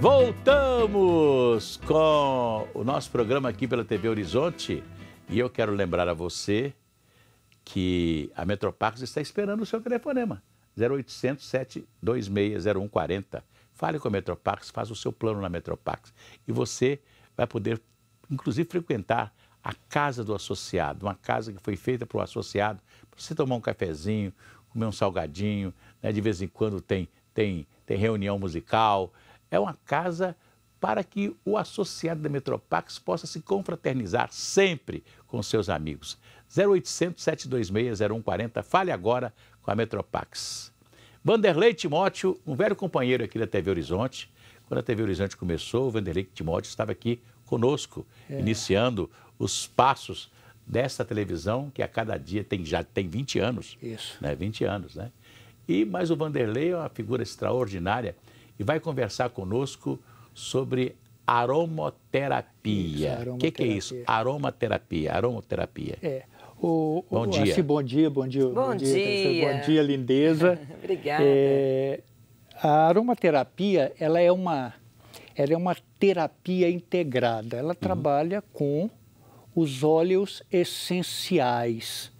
Voltamos com o nosso programa aqui pela TV Horizonte e eu quero lembrar a você que a Metropax está esperando o seu telefonema 0800 726 0140. Fale com a Metropax, faça o seu plano na Metropax e você vai poder, inclusive, frequentar a casa do associado, uma casa que foi feita para o associado, para você tomar um cafezinho, comer um salgadinho, né? de vez em quando tem, tem, tem reunião musical, é uma casa para que o associado da Metropax possa se confraternizar sempre com seus amigos. 0800 726 0140, fale agora com a Metropax. Vanderlei Timóteo, um velho companheiro aqui da TV Horizonte. Quando a TV Horizonte começou, o Vanderlei Timóteo estava aqui conosco, é. iniciando os passos dessa televisão que a cada dia tem já tem 20 anos. Isso. Né? 20 anos, né? E mais o Vanderlei é uma figura extraordinária e vai conversar conosco sobre aromoterapia. O que, que, é isso? Aromaterapia. Aromoterapia. É. O, bom, o, dia. Assim, bom dia. Bom dia, bom, bom dia. dia. Bom dia, lindeza. É, Obrigada. É, a aromaterapia, ela é uma, ela é uma terapia integrada. Ela uhum. trabalha com os óleos essenciais.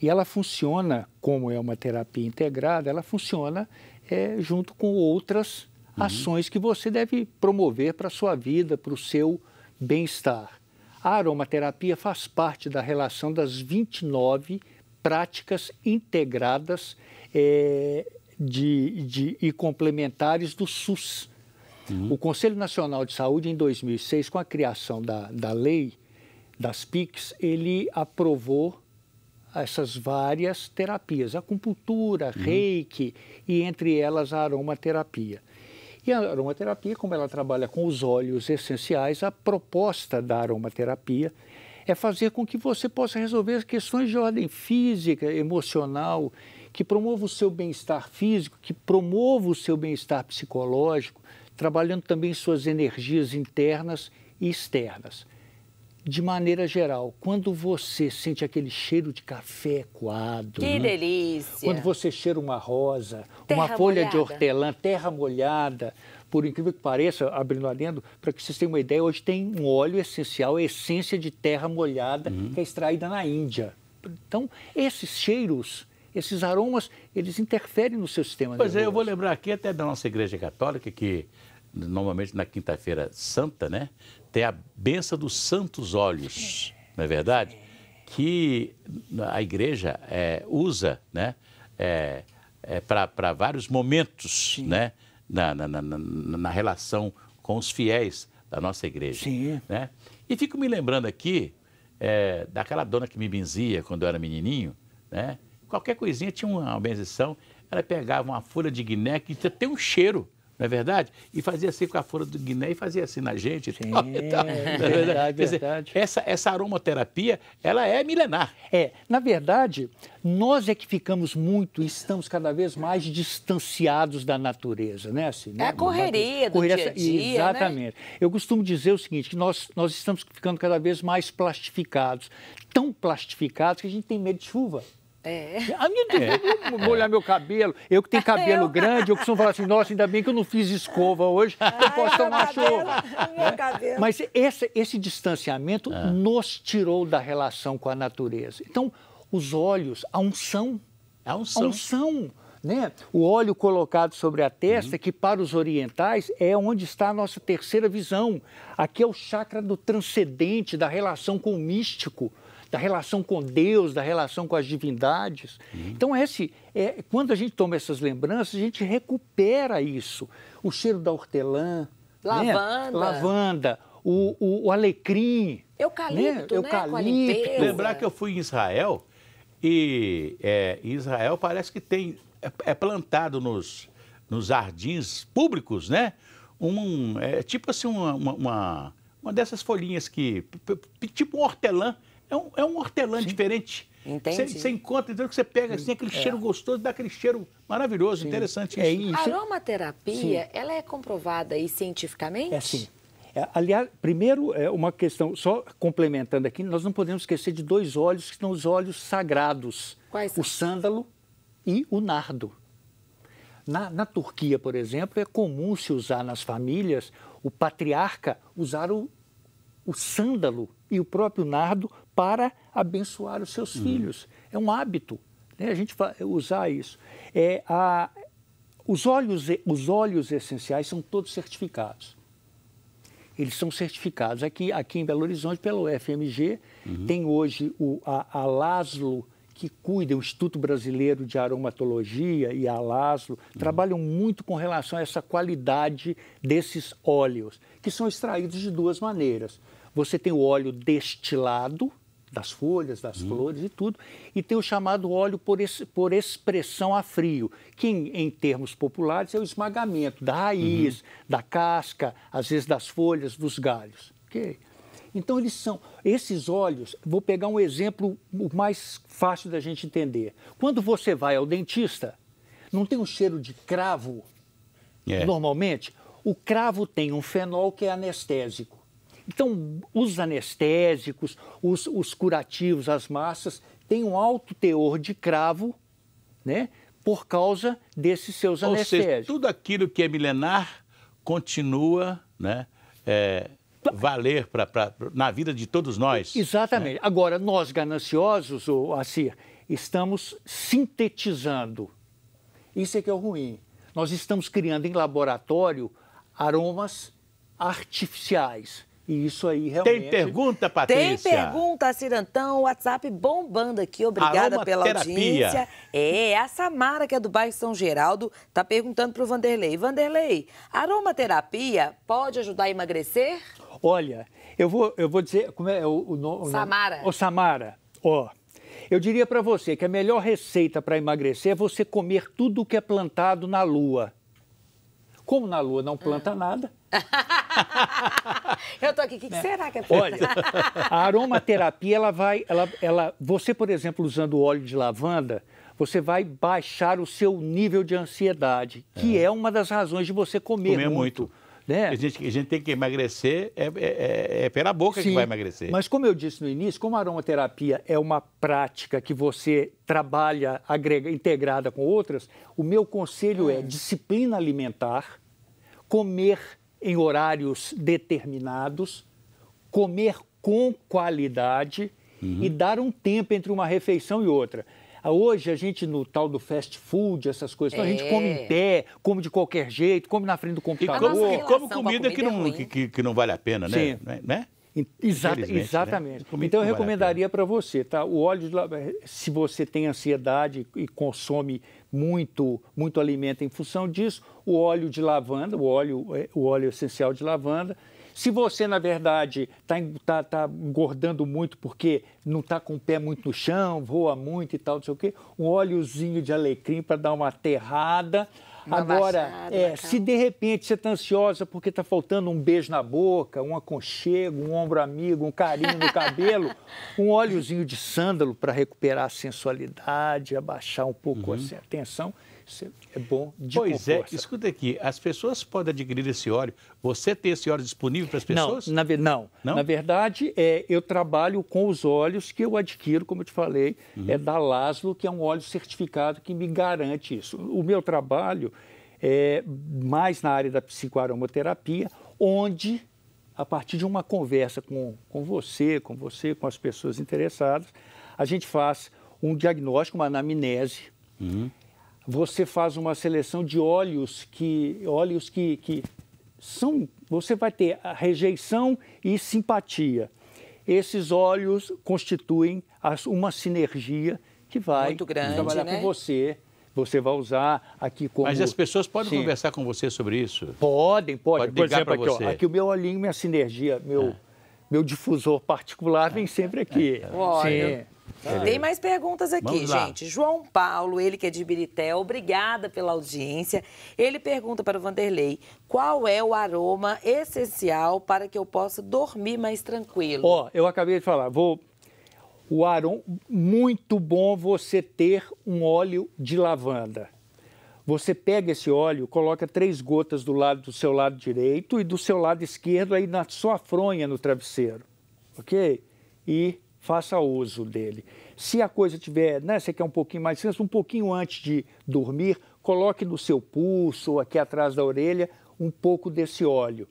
E ela funciona, como é uma terapia integrada, ela funciona é, junto com outras uhum. ações que você deve promover para a sua vida, para o seu bem-estar. A aromaterapia faz parte da relação das 29 práticas integradas é, de, de, e complementares do SUS. Uhum. O Conselho Nacional de Saúde, em 2006, com a criação da, da lei das PICs, ele aprovou essas várias terapias, acupuntura, uhum. reiki e entre elas a aromaterapia. E a aromaterapia, como ela trabalha com os óleos essenciais, a proposta da aromaterapia é fazer com que você possa resolver as questões de ordem física, emocional, que promova o seu bem-estar físico, que promova o seu bem-estar psicológico, trabalhando também suas energias internas e externas de maneira geral, quando você sente aquele cheiro de café coado. Que né? delícia! Quando você cheira uma rosa, terra uma folha molhada. de hortelã, terra molhada. Por incrível que pareça, abrindo adendo, para que vocês tenham uma ideia, hoje tem um óleo essencial, essência de terra molhada, uhum. que é extraída na Índia. Então, esses cheiros, esses aromas, eles interferem no seu sistema Pois é, eu vou lembrar aqui até da nossa Igreja Católica que normalmente na quinta-feira santa, né? Tem a benção dos santos olhos, não é verdade? Que a igreja é, usa, né? É, é para vários momentos, Sim. né? Na, na, na, na, relação com os fiéis da nossa igreja. Sim. Né? E fico me lembrando aqui é, daquela dona que me benzia quando eu era menininho, né? Qualquer coisinha tinha uma benzição, ela pegava uma folha de guiné que até um cheiro não é verdade? E fazia assim com a folha do Guiné e fazia assim na gente. Sim, tal, e tal, é verdade, é verdade. Essa, essa aromaterapia, ela é milenar. É, na verdade, nós é que ficamos muito e estamos cada vez mais distanciados da natureza, né? Assim, né? É a correria, do dia a dia, né? Exatamente. Né? Eu costumo dizer o seguinte, que nós, nós estamos ficando cada vez mais plastificados, tão plastificados que a gente tem medo de chuva. É. A minha ideia, eu é. molhar meu cabelo, eu que tenho é, cabelo eu... grande, eu costumo falar assim, nossa, ainda bem que eu não fiz escova hoje, ah, eu posso é, tomar chuva. É? Mas esse, esse distanciamento nos tirou da relação com a natureza. Então, os olhos, a unção. A unção. A unção né? O óleo colocado sobre a testa, uhum. que para os orientais é onde está a nossa terceira visão. Aqui é o chakra do transcendente, da relação com o místico da relação com Deus, da relação com as divindades. Uhum. Então, esse, é, quando a gente toma essas lembranças, a gente recupera isso. O cheiro da hortelã, né? lavanda, né? lavanda o, o, o, alecrim. Eucalipto, né? né? Eucalipto. Né? Lembrar que eu fui em Israel e é, Israel parece que tem é, é, plantado nos, nos jardins públicos, né? Um, é, tipo assim, uma, uma, uma, uma dessas folhinhas que. tipo um hortelã é um, é um hortelã Sim. diferente. Entende? Você encontra, então, que você pega assim, aquele é. cheiro gostoso, dá aquele cheiro maravilhoso, sim. interessante. É isso. A aromaterapia, sim. ela é comprovada aí cientificamente? É sim. É, aliás, primeiro, é uma questão, só complementando aqui, nós não podemos esquecer de dois olhos que são os olhos sagrados. Quais são? O sândalo e o nardo. Na, na Turquia, por exemplo, é comum se usar nas famílias o patriarca usar o, o sândalo e o próprio nardo para abençoar os seus uhum. filhos. É um hábito, né? A gente usar isso. É a, os óleos os óleos essenciais são todos certificados. Eles são certificados. Aqui, aqui em Belo Horizonte, pelo FMG, uhum. tem hoje o, a, a que cuida, o Instituto Brasileiro de Aromatologia e a Laslo, uhum. trabalham muito com relação a essa qualidade desses óleos, que são extraídos de duas maneiras. Você tem o óleo destilado, das folhas, das hum. flores e tudo, e tem o chamado óleo por, por expressão a frio, que em, em, termos populares é o esmagamento da raiz, uhum. da casca, às vezes das folhas, dos galhos. Okay? Então eles são esses óleos. Vou pegar um exemplo mais fácil da gente entender. Quando você vai ao dentista, não tem um cheiro de cravo. É. Normalmente, o cravo tem um fenol que é anestésico. Então, os anestésicos, os, os curativos, as massas, têm um alto teor de cravo, né? Por causa desses seus Ou anestésicos. Seja, tudo aquilo que é milenar continua, né? É, valer pra, pra, na vida de todos nós. Né? Exatamente. Né? Agora, nós gananciosos, ou assim, estamos sintetizando. Isso é que é o ruim. Nós estamos criando em laboratório aromas artificiais. E isso aí realmente. Tem pergunta, Patrícia? Tem pergunta, Cirantão. WhatsApp bombando aqui. Obrigada pela audiência. É, a Samara, que é do bairro São Geraldo, está perguntando para o Vanderlei. Vanderlei, aromaterapia pode ajudar a emagrecer? Olha, eu vou, eu vou dizer. Como é o, o nome? Samara. Ô, Samara, ó. Eu diria para você que a melhor receita para emagrecer é você comer tudo o que é plantado na lua. Como na lua não planta hum. nada, Eu tô aqui, o que, que né? será que é Olha, a aromaterapia, ela vai, ela, ela, você, por exemplo, usando óleo de lavanda, você vai baixar o seu nível de ansiedade, que é, é uma das razões de você comer, comer muito. muito. Né? A, gente, a gente tem que emagrecer, é, é, é, é pela boca Sim, que vai emagrecer. Mas como eu disse no início, como a aromaterapia é uma prática que você trabalha agrega, integrada com outras, o meu conselho é hum. disciplina alimentar, comer em horários determinados, comer com qualidade uhum. e dar um tempo entre uma refeição e outra. Ah, hoje a gente no tal do fast food, essas coisas, é. a gente é. come em pé, come de qualquer jeito, come na frente do computador. E como, e como comida, com comida, que, é não, que, que, não vale a pena, né? Sim. Né? né? Exata, né? exatamente. Né? Então eu recomendaria para você, tá? O óleo de se você tem ansiedade e consome muito, muito alimento em função disso, o óleo de lavanda, o óleo, é, o óleo essencial de lavanda. Se você, na verdade, está tá, tá engordando muito porque não está com o pé muito no chão, voa muito e tal, não sei o quê, um óleozinho de alecrim para dar uma aterrada uma Agora, baixada, é, se de repente você está ansiosa porque está faltando um beijo na boca, um aconchego, um ombro amigo, um carinho no cabelo, um óleozinho de sândalo para recuperar a sensualidade, abaixar um pouco uhum. Assim, a tensão, isso é bom de Pois composta. é, escuta aqui, as pessoas podem adquirir esse óleo. Você tem esse óleo disponível para as pessoas? Não, na, não. não? na verdade, é, eu trabalho com os óleos que eu adquiro, como eu te falei, uhum. é da Laszlo, que é um óleo certificado que me garante isso. O meu trabalho é mais na área da psicoaromoterapia, onde, a partir de uma conversa com, com você, com você, com as pessoas interessadas, a gente faz um diagnóstico, uma anamnese, uhum você faz uma seleção de óleos que óleos que, que são você vai ter a rejeição e simpatia. Esses óleos constituem as, uma sinergia que vai grande, trabalhar né? com você. Você vai usar aqui como... Mas as pessoas podem Sim. conversar com você sobre isso? Podem, podem. Pode Por exemplo, aqui, ó, aqui, o meu olhinho, minha sinergia, meu, é. meu difusor particular vem sempre aqui. É. é. Sim. Tá. Tem mais perguntas aqui, gente. João Paulo, ele que é de Birité, obrigada pela audiência. Ele pergunta para o Vanderlei, qual é o aroma essencial para que eu possa dormir mais tranquilo? Ó, eu acabei de falar, vou... O aroma, muito bom você ter um óleo de lavanda. Você pega esse óleo, coloca três gotas do lado do seu lado direito e do seu lado esquerdo aí na sua fronha no travesseiro, ok? E faça uso dele. Se a coisa tiver, né, você quer um pouquinho mais senso, um pouquinho antes de dormir, coloque no seu pulso, ou aqui atrás da orelha, um pouco desse óleo.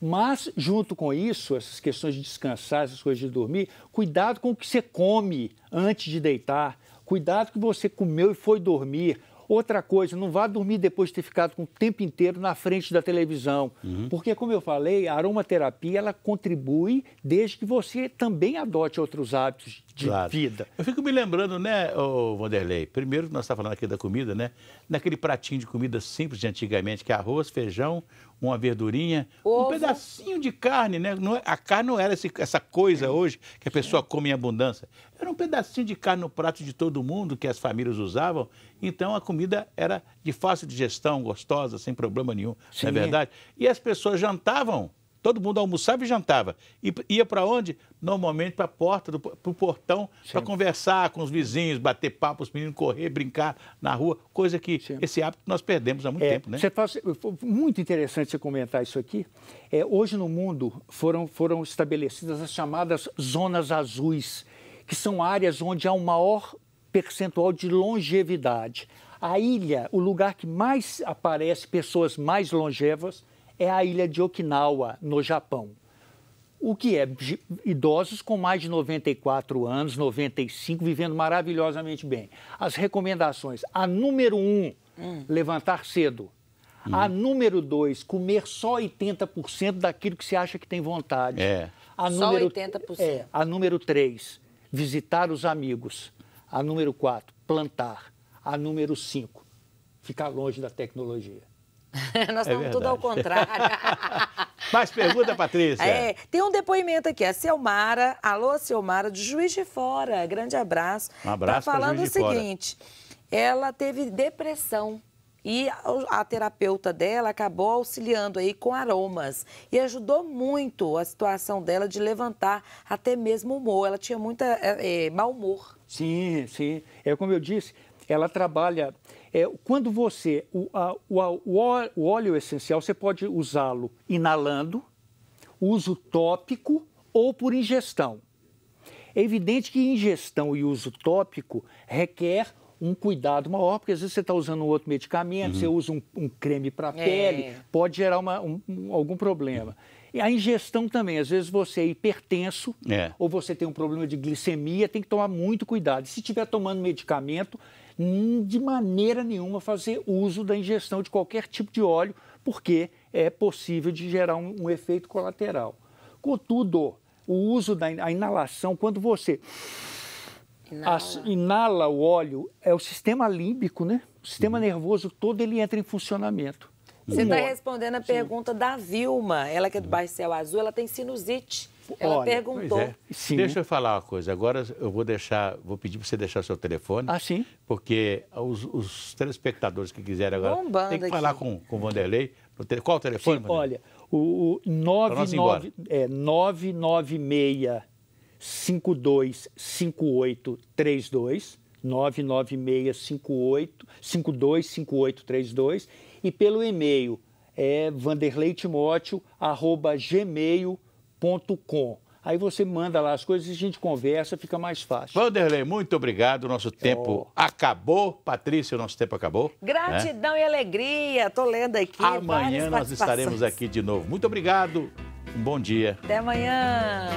Mas, junto com isso, essas questões de descansar, essas coisas de dormir, cuidado com o que você come antes de deitar, cuidado que você comeu e foi dormir, Outra coisa, não vá dormir depois de ter ficado com o tempo inteiro na frente da televisão. Uhum. Porque, como eu falei, a aromaterapia ela contribui desde que você também adote outros hábitos de claro. vida. Eu fico me lembrando, né, ô Vanderlei? Primeiro, nós estávamos falando aqui da comida, né? Naquele pratinho de comida simples de antigamente, que é arroz, feijão, uma verdurinha, Ovo. um pedacinho de carne, né? Não, é, a carne não era essa coisa hoje que a pessoa come em abundância. Era um pedacinho de carne no prato de todo mundo que as famílias usavam. Então a comida era de fácil digestão, gostosa, sem problema nenhum, Sim. não é verdade? E as pessoas jantavam Todo mundo almoçava e jantava. E ia para onde? Normalmente para a porta, para o portão, para conversar com os vizinhos, bater papo, os meninos correr, brincar na rua, coisa que Sim. esse hábito nós perdemos há muito é, tempo, né? Você faz, muito interessante você comentar isso aqui. É, hoje no mundo foram, foram estabelecidas as chamadas zonas azuis, que são áreas onde há um maior percentual de longevidade. A ilha, o lugar que mais aparece pessoas mais longevas, é a ilha de Okinawa, no Japão. O que é idosos com mais de 94 anos, 95, vivendo maravilhosamente bem. As recomendações: a número um, hum. levantar cedo. Hum. A número dois, comer só 80% daquilo que você acha que tem vontade. É. A só 80%. É, a número três, visitar os amigos. A número quatro, plantar. A número cinco, ficar longe da tecnologia. Nós é estamos tudo ao contrário. Mais pergunta, Patrícia? É, tem um depoimento aqui, a Selmara, alô Selmara, de Juiz de Fora, grande abraço. Um abraço Está falando o seguinte, fora. ela teve depressão e a terapeuta dela acabou auxiliando aí com aromas e ajudou muito a situação dela de levantar até mesmo o humor. Ela tinha muito é, é, mau humor. Sim, sim. É como eu disse, ela trabalha é, quando você. O, a, o, a, o óleo essencial você pode usá-lo inalando, uso tópico ou por ingestão. É evidente que ingestão e uso tópico requer um cuidado maior, porque às vezes você está usando um outro medicamento, uhum. você usa um, um creme para a é. pele, é. pode gerar uma, um, algum problema. E a ingestão também, às vezes você é hipertenso é. ou você tem um problema de glicemia, tem que tomar muito cuidado. E se estiver tomando medicamento, Hum, de maneira nenhuma fazer uso da ingestão de qualquer tipo de óleo, porque é possível de gerar um, um efeito colateral. Contudo, o uso da inalação, quando você inala. As, inala o óleo, é o sistema límbico, né? O sistema uhum. nervoso todo ele entra em funcionamento. Você está respondendo a pergunta Sim. da Vilma, ela que é do uhum. bairro Céu Azul, ela tem sinusite. Ela Olha, perguntou. É. Deixa eu falar uma coisa. Agora eu vou deixar, vou pedir para você deixar seu telefone. Ah, sim? Porque os, os telespectadores que quiserem agora Bombando tem que aqui. falar com, com o Vanderlei. Qual o telefone? Sim, olha, o, o 99, então é, 996 52 996-58-525832 e pelo e-mail é vanderleitimóteo.gmail.com Aí você manda lá as coisas e a gente conversa, fica mais fácil. Vanderlei, muito obrigado. Nosso tempo oh. acabou. Patrícia, o nosso tempo acabou. Né? Gratidão né? e alegria. Estou lendo aqui. Amanhã nós estaremos aqui de novo. Muito obrigado. Um bom dia. Até amanhã.